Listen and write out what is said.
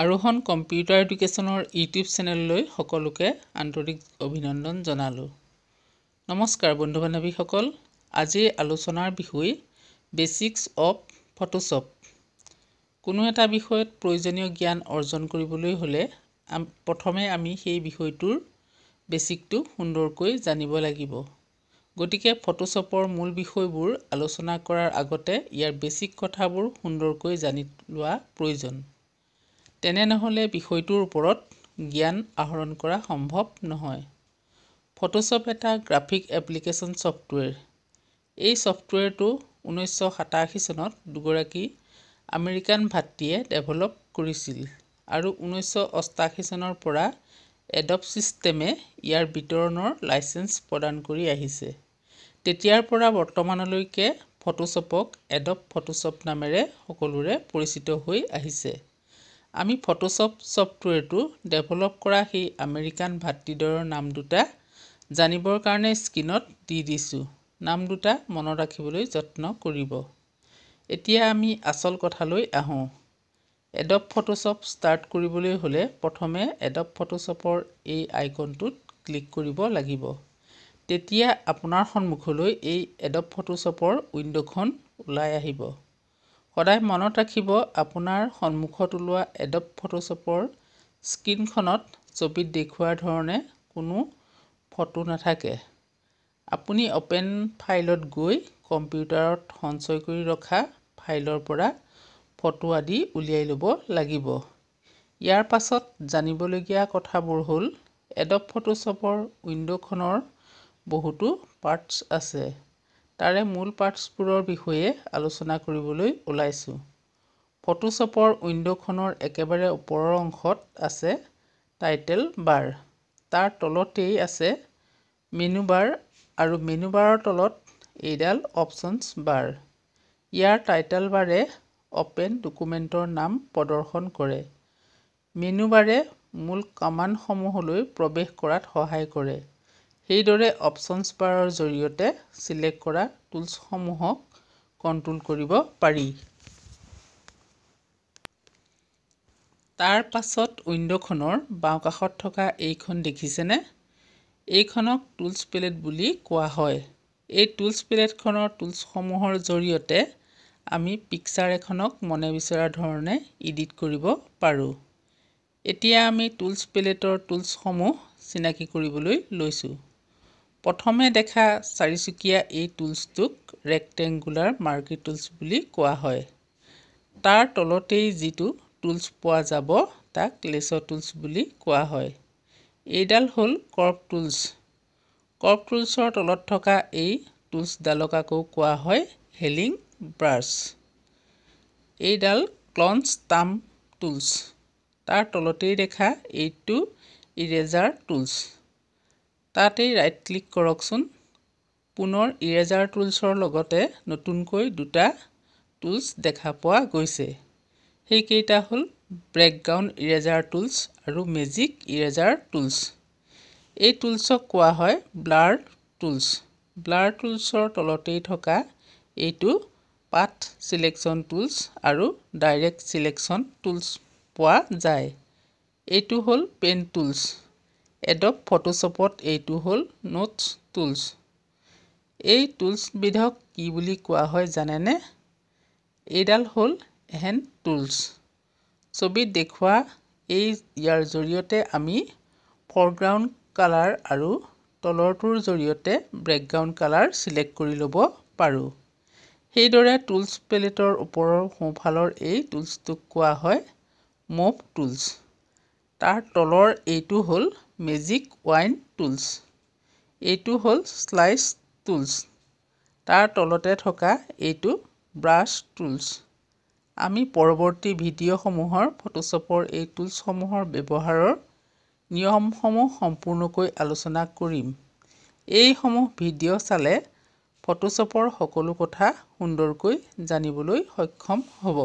আৰোহণ computer এডুকেশ্যনৰ YouTube চেনেললৈ সকলোকে আন্তৰিক অভিনন্দন জনালোঁ নমস্কাৰ বন্ধু বান্ধৱীসকল আজিৰ আলোচনাৰ বিষয় বেচিক্স অৱ ফটোশ্বপ কোনো এটা বিষয়ত প্ৰয়োজনীয় জ্ঞান অৰ্জন কৰিবলৈ হ'লে প্ৰথমে আমি সেই বিষয়টোৰ বেচিকটো সুন্দৰকৈ জানিব লাগিব গতিকে ফটোশ্বপৰ মূল বিষয়বোৰ আলোচনা কৰাৰ আগতে ইয়াৰ বেচিক কথাবোৰ সুন্দৰকৈ জানি লোৱা প্ৰয়োজন তেনে নহ'লে বিষয়টোৰ ওপৰত জ্ঞান আহৰণ কৰা সম্ভৱ নহয় ফটোশ্বপ এটা গ্ৰাফিক এপ্লিকেশ্যন ছফ্টৱেৰ এই ছফ্টৱেৰটো ঊনৈছশ সাতাশী চনত দুগৰাকী আমেৰিকান ভাতৃয়ে ডেভেলপ কৰিছিল আৰু ঊনৈছশ অষ্টাশী চনৰ পৰা এডপ ছিষ্টেমে ইয়াৰ বিতৰণৰ লাইচেঞ্চ প্ৰদান কৰি আহিছে তেতিয়াৰ পৰা বৰ্তমানলৈকে ফটোশ্বপক এডপ ফটোশ্বপ নামেৰে সকলোৰে পৰিচিত হৈ আহিছে আমি ফটোশ্বপ ছফ্টৱেৰটো ডেভেলপ কৰা সেই আমেৰিকান ভাতৃদ্বয়ৰ নাম দুটা জানিবৰ কাৰণে স্ক্ৰীণত দি দিছোঁ নাম দুটা মনত ৰাখিবলৈ যত্ন কৰিব এতিয়া আমি আচল কথালৈ আহোঁ এডপ ফটোশ্বপ ষ্টাৰ্ট কৰিবলৈ হ'লে প্ৰথমে এডপ ফটোশ্বপৰ এই আইকনটোত ক্লিক কৰিব লাগিব তেতিয়া আপোনাৰ সন্মুখলৈ এই এডপ ফটোশ্বপৰ উইণ্ড'খন ওলাই আহিব সদায় মনত ৰাখিব আপোনাৰ সন্মুখত ওলোৱা এডপ ফটোশ্বপৰ স্ক্ৰীণখনত ছবিত দেখুওৱাৰ ধৰণে কোনো ফটো নাথাকে আপুনি অপেন ফাইলত গৈ কম্পিউটাৰত সঞ্চয় কৰি ৰখা ফাইলৰ পৰা ফটো আদি উলিয়াই ল'ব লাগিব ইয়াৰ পাছত জানিবলগীয়া কথাবোৰ হ'ল এডপ ফটোশ্বপৰ উইণ্ড'খনৰ বহুতো পাৰ্টছ আছে তাৰে মূল পাৰ্টছবোৰৰ বিষয়ে আলোচনা কৰিবলৈ ওলাইছোঁ ফটোশ্বপৰ উইণ্ডখনৰ একেবাৰে ওপৰৰ অংশত আছে টাইটেল বাৰ তাৰ তলতেই আছে মেনুবাৰ আৰু মেনুবাৰৰ তলত এইডাল অপশ্যনছ বাৰ ইয়াৰ টাইটেল বাৰে অপেন ডকুমেণ্টৰ নাম প্ৰদৰ্শন কৰে মেনুবাৰে মূল কামানসমূহলৈ প্ৰৱেশ কৰাত সহায় কৰে সেইদৰে অপশ্যনচ বাৰৰ জৰিয়তে চিলেক্ট কৰা টুলছসমূহক কণ্ট্ৰল কৰিব পাৰি তাৰ পাছত উইণ্ডখনৰ বাওঁকাষত থকা এইখন দেখিছেনে এইখনক টুলছ পেলেট বুলি কোৱা হয় এই টুলছ পেলেটখনৰ টুলছসমূহৰ জৰিয়তে আমি পিকচাৰ এখনক মনে বিচৰা ধৰণে ইডিট কৰিব পাৰোঁ এতিয়া আমি টুলছ পেলেটৰ টুলছসমূহ চিনাকি কৰিবলৈ লৈছোঁ প্ৰথমে দেখা চাৰিচুকীয়া এই টুলছটোক ৰেক্টেংগুলাৰ মাৰ্কি টুলছ বুলি কোৱা হয় তাৰ তলতেই যিটো টুলছ পোৱা যাব তাক লেচৰ টুলছ বুলি কোৱা হয় এইডাল হ'ল কৰ্প টুলছ কৰ্ক টুলছৰ তলত থকা এই টুলছডালক আকৌ কোৱা হয় হেলিং ব্ৰাছ এইডাল ক্লঞ্চ টাম টুলছ তাৰ তলতেই দেখা এইটো ইৰেজাৰ টুলছ তাতেই ৰাইট ক্লিক কৰকচোন পুনৰ ইৰেজাৰ টুলছৰ লগতে নতুনকৈ দুটা টুলছ দেখা পোৱা গৈছে সেইকেইটা হ'ল ব্ৰেকগ্ৰাউণ্ড ইৰেজাৰ টুলছ আৰু মেজিক ইৰেজাৰ টুলছ এই টুলছক কোৱা হয় ব্লাৰ টুলছ ব্লাৰ টুলছৰ তলতেই থকা এইটো পাথ ছিলেকশ্যন টুলছ আৰু ডাইৰেক্ট চিলেকশ্যন টুলছ পোৱা যায় এইটো হ'ল পেন টুলছ এডব ফটোশ্বপত এইটো হ'ল নোটছ টুলছ এই টুলছবিধক কি বুলি কোৱা হয় জানেনে এইডাল হ'ল এহেন টুলছ ছবিত দেখুওৱা এই ইয়াৰ জৰিয়তে আমি ফৰগ্ৰাউণ্ড কালাৰ আৰু তলৰটোৰ জৰিয়তে বেকগ্ৰাউণ্ড কালাৰ চিলেক্ট কৰি ল'ব পাৰোঁ সেইদৰে টুলছ পেলেটৰ ওপৰৰ সোঁফালৰ এই টুলছটোক কোৱা হয় মপ টুলছ তাৰ তলৰ এইটো হ'ল মেজিক ৱাইন টুলছ এইটো হ'ল শ্লাইচ টুলছ তাৰ তলতে থকা এইটো ব্ৰাছ টুলছ আমি পৰৱৰ্তী ভিডিঅ'সমূহৰ ফটোশ্বপৰ এই টুলছসমূহৰ ব্যৱহাৰৰ নিয়মসমূহ সম্পূৰ্ণকৈ আলোচনা কৰিম এইসমূহ ভিডিঅ' চালে ফটোশ্বপৰ সকলো কথা সুন্দৰকৈ জানিবলৈ সক্ষম হ'ব